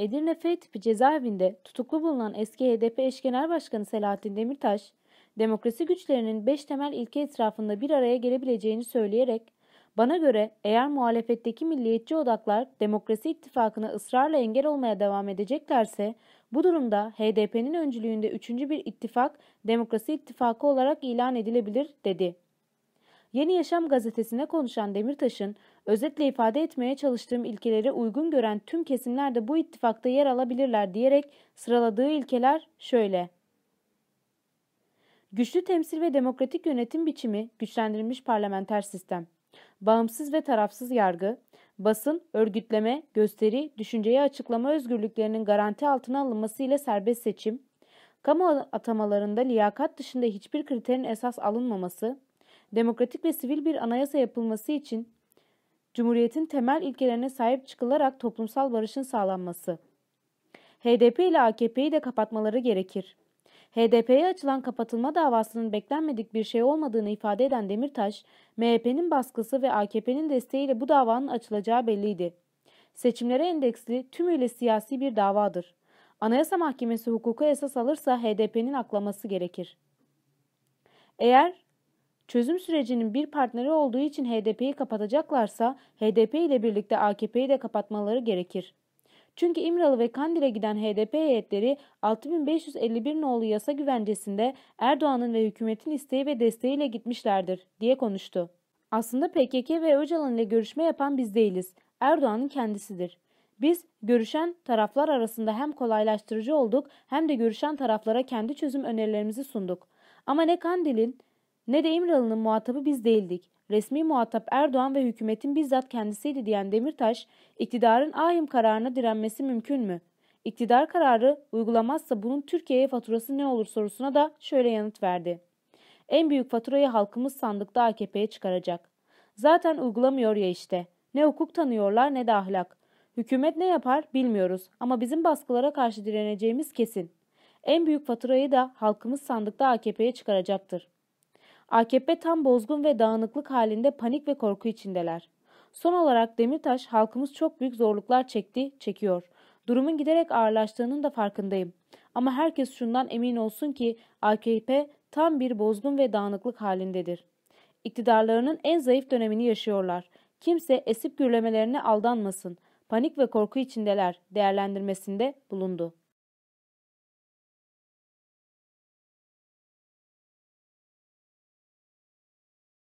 Edirne F tipi cezaevinde tutuklu bulunan eski HDP eş genel başkanı Selahattin Demirtaş, demokrasi güçlerinin beş temel ilke etrafında bir araya gelebileceğini söyleyerek, bana göre eğer muhalefetteki milliyetçi odaklar demokrasi ittifakına ısrarla engel olmaya devam edeceklerse, bu durumda HDP'nin öncülüğünde üçüncü bir ittifak demokrasi ittifakı olarak ilan edilebilir dedi. Yeni Yaşam gazetesine konuşan Demirtaş'ın özetle ifade etmeye çalıştığım ilkelere uygun gören tüm kesimler de bu ittifakta yer alabilirler diyerek sıraladığı ilkeler şöyle. Güçlü temsil ve demokratik yönetim biçimi, güçlendirilmiş parlamenter sistem, bağımsız ve tarafsız yargı, basın, örgütleme, gösteri, düşünceyi açıklama özgürlüklerinin garanti altına alınması ile serbest seçim, kamu atamalarında liyakat dışında hiçbir kriterin esas alınmaması, demokratik ve sivil bir anayasa yapılması için Cumhuriyet'in temel ilkelerine sahip çıkılarak toplumsal barışın sağlanması. HDP ile AKP'yi de kapatmaları gerekir. HDP'ye açılan kapatılma davasının beklenmedik bir şey olmadığını ifade eden Demirtaş, MHP'nin baskısı ve AKP'nin desteğiyle bu davanın açılacağı belliydi. Seçimlere endeksli tümüyle siyasi bir davadır. Anayasa Mahkemesi hukuku esas alırsa HDP'nin aklaması gerekir. Eğer çözüm sürecinin bir partneri olduğu için HDP'yi kapatacaklarsa HDP ile birlikte AKP'yi de kapatmaları gerekir. Çünkü İmralı ve Kandil'e giden HDP heyetleri 6551 nolu yasa güvencesinde Erdoğan'ın ve hükümetin isteği ve desteğiyle gitmişlerdir diye konuştu. Aslında PKK ve Öcalan ile görüşme yapan biz değiliz. Erdoğan'ın kendisidir. Biz görüşen taraflar arasında hem kolaylaştırıcı olduk hem de görüşen taraflara kendi çözüm önerilerimizi sunduk. Ama ne Kandil'in ne de İmralı'nın muhatabı biz değildik. Resmi muhatap Erdoğan ve hükümetin bizzat kendisiydi diyen Demirtaş, iktidarın ahim kararına direnmesi mümkün mü? İktidar kararı uygulamazsa bunun Türkiye'ye faturası ne olur sorusuna da şöyle yanıt verdi. En büyük faturayı halkımız sandıkta AKP'ye çıkaracak. Zaten uygulamıyor ya işte. Ne hukuk tanıyorlar ne de ahlak. Hükümet ne yapar bilmiyoruz ama bizim baskılara karşı direneceğimiz kesin. En büyük faturayı da halkımız sandıkta AKP'ye çıkaracaktır. AKP tam bozgun ve dağınıklık halinde panik ve korku içindeler. Son olarak Demirtaş halkımız çok büyük zorluklar çekti, çekiyor. Durumun giderek ağırlaştığının da farkındayım. Ama herkes şundan emin olsun ki AKP tam bir bozgun ve dağınıklık halindedir. İktidarlarının en zayıf dönemini yaşıyorlar. Kimse esip gürlemelerine aldanmasın. Panik ve korku içindeler değerlendirmesinde bulundu.